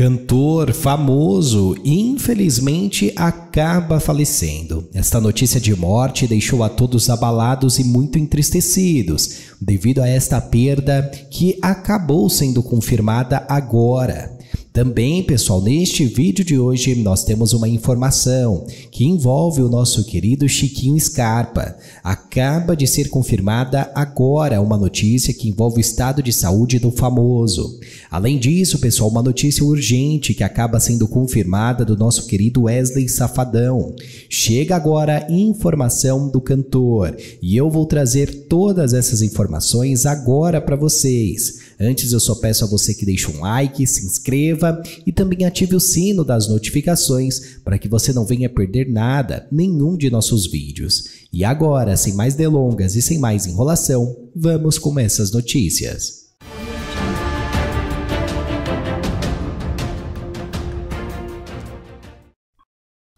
cantor famoso, infelizmente acaba falecendo. Esta notícia de morte deixou a todos abalados e muito entristecidos, devido a esta perda que acabou sendo confirmada agora. Também, pessoal, neste vídeo de hoje nós temos uma informação que envolve o nosso querido Chiquinho Scarpa. Acaba de ser confirmada agora uma notícia que envolve o estado de saúde do famoso. Além disso, pessoal, uma notícia urgente que acaba sendo confirmada do nosso querido Wesley Safadão. Chega agora a informação do cantor e eu vou trazer todas essas informações agora para vocês. Antes, eu só peço a você que deixe um like, se inscreva e também ative o sino das notificações para que você não venha perder nada, nenhum de nossos vídeos. E agora, sem mais delongas e sem mais enrolação, vamos com essas notícias.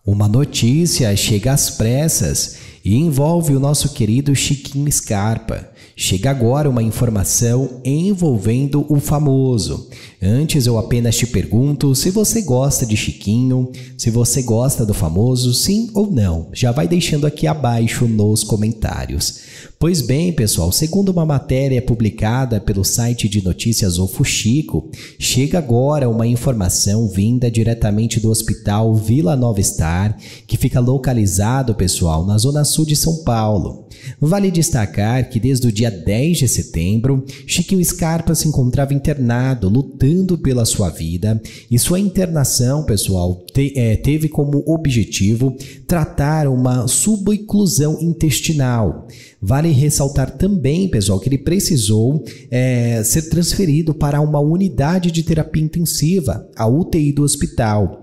Uma notícia chega às pressas e envolve o nosso querido Chiquinho Scarpa. Chega agora uma informação envolvendo o famoso. Antes eu apenas te pergunto se você gosta de Chiquinho, se você gosta do famoso, sim ou não. Já vai deixando aqui abaixo nos comentários. Pois bem, pessoal, segundo uma matéria publicada pelo site de notícias O Fuxico, chega agora uma informação vinda diretamente do Hospital Vila Nova Star, que fica localizado, pessoal, na zona sul de São Paulo. Vale destacar que desde o dia 10 de setembro, Chiquinho Scarpa se encontrava internado, lutando pela sua vida, e sua internação, pessoal, te, é, teve como objetivo tratar uma suboclusão intestinal. Vale ressaltar também, pessoal, que ele precisou é, ser transferido para uma unidade de terapia intensiva, a UTI do hospital.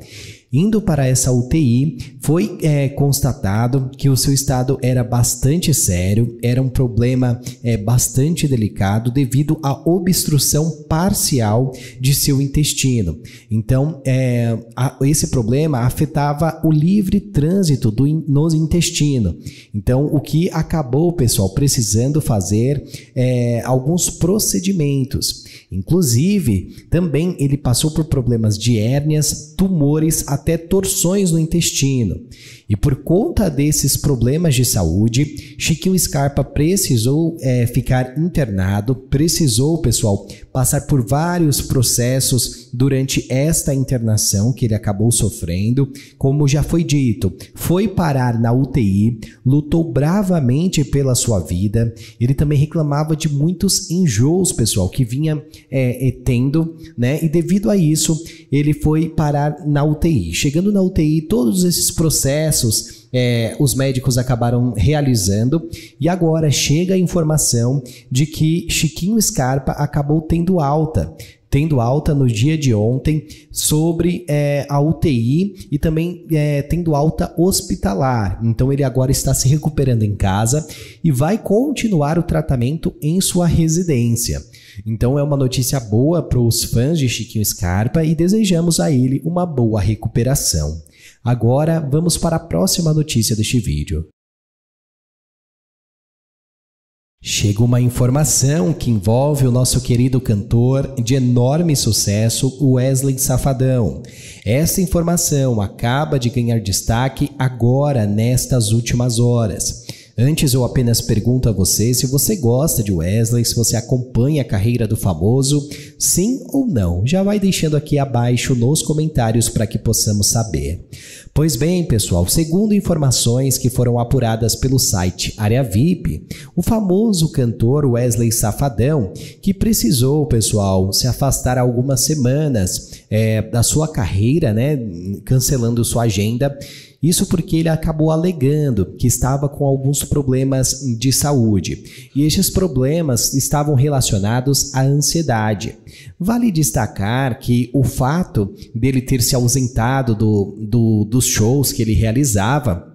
Indo para essa UTI, foi é, constatado que o seu estado era bastante sério, era um problema é, bastante delicado devido à obstrução parcial de seu intestino. Então, é, a, esse problema afetava o livre trânsito do, no intestino. Então, o que acabou, pessoal, precisando fazer é, alguns procedimentos. Inclusive, também ele passou por problemas de hérnias, tumores, até torções no intestino. E por conta desses problemas de saúde, Chiquinho Scarpa precisou é, ficar internado, precisou, pessoal, passar por vários processos durante esta internação que ele acabou sofrendo. Como já foi dito, foi parar na UTI, lutou bravamente pela sua vida. Ele também reclamava de muitos enjoos, pessoal, que vinha é, é tendo, né? E devido a isso, ele foi parar na UTI. Chegando na UTI, todos esses processos é, os médicos acabaram realizando. E agora chega a informação de que Chiquinho Scarpa acabou tendo alta tendo alta no dia de ontem sobre é, a UTI e também é, tendo alta hospitalar. Então ele agora está se recuperando em casa e vai continuar o tratamento em sua residência. Então é uma notícia boa para os fãs de Chiquinho Scarpa e desejamos a ele uma boa recuperação. Agora vamos para a próxima notícia deste vídeo. Chega uma informação que envolve o nosso querido cantor de enorme sucesso, Wesley Safadão. Essa informação acaba de ganhar destaque agora nestas últimas horas. Antes, eu apenas pergunto a você se você gosta de Wesley, se você acompanha a carreira do famoso, sim ou não. Já vai deixando aqui abaixo nos comentários para que possamos saber. Pois bem, pessoal, segundo informações que foram apuradas pelo site Área VIP, o famoso cantor Wesley Safadão, que precisou, pessoal, se afastar algumas semanas é, da sua carreira, né, cancelando sua agenda. Isso porque ele acabou alegando que estava com alguns problemas de saúde. E esses problemas estavam relacionados à ansiedade. Vale destacar que o fato dele ter se ausentado do, do, dos shows que ele realizava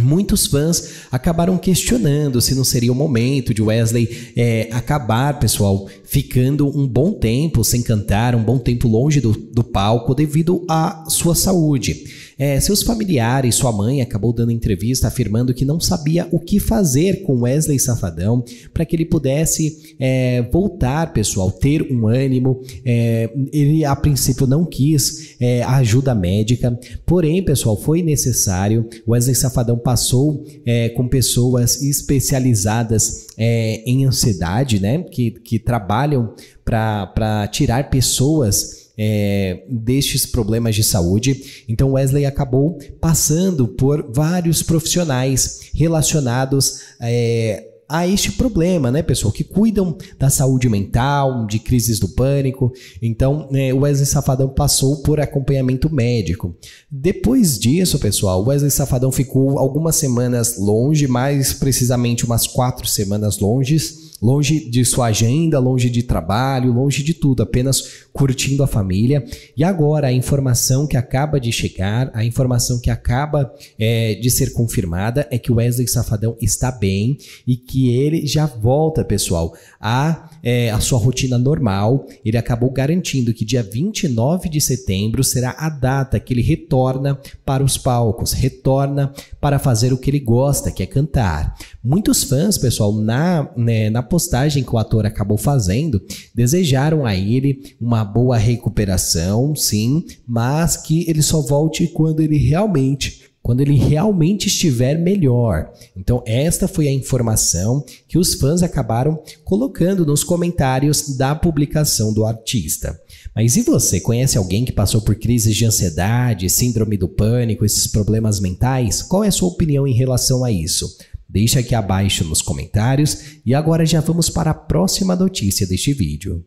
Muitos fãs acabaram questionando se não seria o momento de Wesley é, acabar, pessoal, ficando um bom tempo sem cantar, um bom tempo longe do, do palco devido à sua saúde. É, seus familiares, sua mãe acabou dando entrevista afirmando que não sabia o que fazer com Wesley Safadão para que ele pudesse é, voltar, pessoal, ter um ânimo. É, ele, a princípio, não quis é, ajuda médica, porém, pessoal, foi necessário. Wesley Safadão passou é, com pessoas especializadas é, em ansiedade, né? Que, que trabalham para tirar pessoas é, destes problemas de saúde. Então Wesley acabou passando por vários profissionais relacionados é, a este problema, né, pessoal? Que cuidam da saúde mental, de crises do pânico. Então, é, o Wesley Safadão passou por acompanhamento médico. Depois disso, pessoal, o Wesley Safadão ficou algumas semanas longe, mais precisamente umas quatro semanas longes longe de sua agenda, longe de trabalho, longe de tudo, apenas curtindo a família. E agora a informação que acaba de chegar, a informação que acaba é, de ser confirmada é que o Wesley Safadão está bem e que ele já volta, pessoal, a é, a sua rotina normal, ele acabou garantindo que dia 29 de setembro será a data que ele retorna para os palcos, retorna para fazer o que ele gosta, que é cantar. Muitos fãs, pessoal, na, né, na postagem que o ator acabou fazendo, desejaram a ele uma boa recuperação, sim, mas que ele só volte quando ele realmente quando ele realmente estiver melhor. Então, esta foi a informação que os fãs acabaram colocando nos comentários da publicação do artista. Mas e você, conhece alguém que passou por crises de ansiedade, síndrome do pânico, esses problemas mentais? Qual é a sua opinião em relação a isso? Deixa aqui abaixo nos comentários e agora já vamos para a próxima notícia deste vídeo.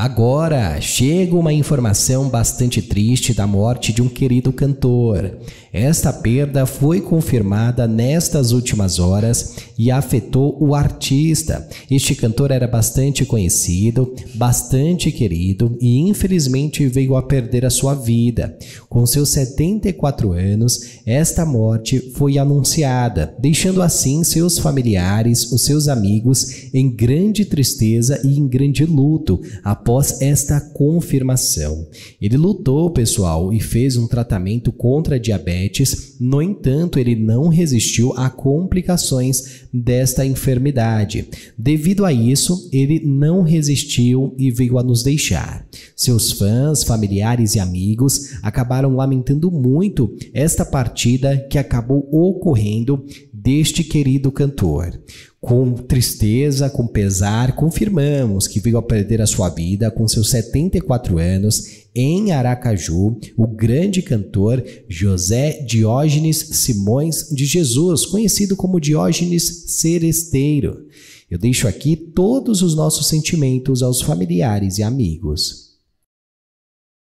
Agora chega uma informação bastante triste da morte de um querido cantor. Esta perda foi confirmada nestas últimas horas e afetou o artista. Este cantor era bastante conhecido, bastante querido e infelizmente veio a perder a sua vida. Com seus 74 anos, esta morte foi anunciada, deixando assim seus familiares, os seus amigos em grande tristeza e em grande luto. Após esta confirmação, ele lutou, pessoal, e fez um tratamento contra diabetes. No entanto, ele não resistiu a complicações desta enfermidade. Devido a isso, ele não resistiu e veio a nos deixar. Seus fãs, familiares e amigos acabaram lamentando muito esta partida que acabou ocorrendo deste querido cantor. Com tristeza, com pesar, confirmamos que veio a perder a sua vida com seus 74 anos em Aracaju o grande cantor José Diógenes Simões de Jesus, conhecido como Diógenes Seresteiro. Eu deixo aqui todos os nossos sentimentos aos familiares e amigos.